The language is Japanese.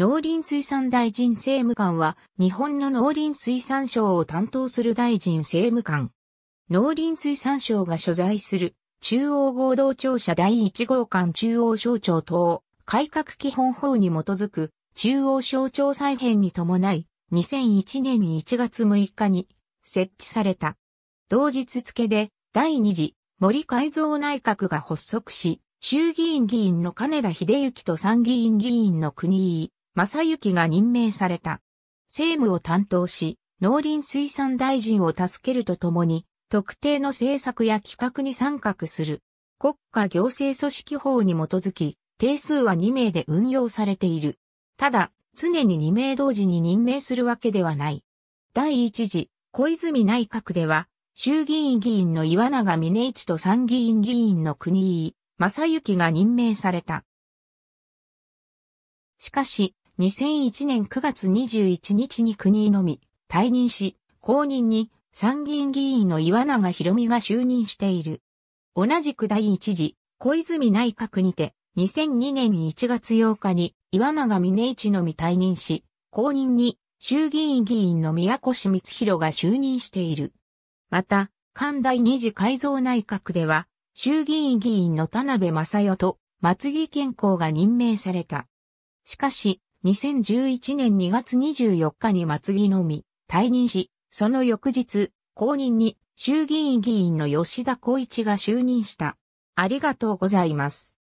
農林水産大臣政務官は、日本の農林水産省を担当する大臣政務官。農林水産省が所在する、中央合同庁舎第1号館中央省庁等、改革基本法に基づく、中央省庁再編に伴い、2001年1月6日に設置された。同日付で、第2次森改造内閣が発足し、衆議院議員の金田秀幸と参議院議員の国井、正幸が任命された。政務を担当し、農林水産大臣を助けるとともに、特定の政策や企画に参画する。国家行政組織法に基づき、定数は2名で運用されている。ただ、常に2名同時に任命するわけではない。第1次、小泉内閣では、衆議院議員の岩永峰一と参議院議員の国井、正幸が任命された。しかし、2001年9月21日に国のみ退任し、後任に参議院議員の岩永博美が就任している。同じく第一次、小泉内閣にて、2002年1月8日に岩永峰一のみ退任し、後任に衆議院議員の宮越光弘が就任している。また、関第二次改造内閣では、衆議院議員の田辺正代と松木健康が任命された。しかし、2011年2月24日に末木のみ退任し、その翌日、後任に衆議院議員の吉田光一が就任した。ありがとうございます。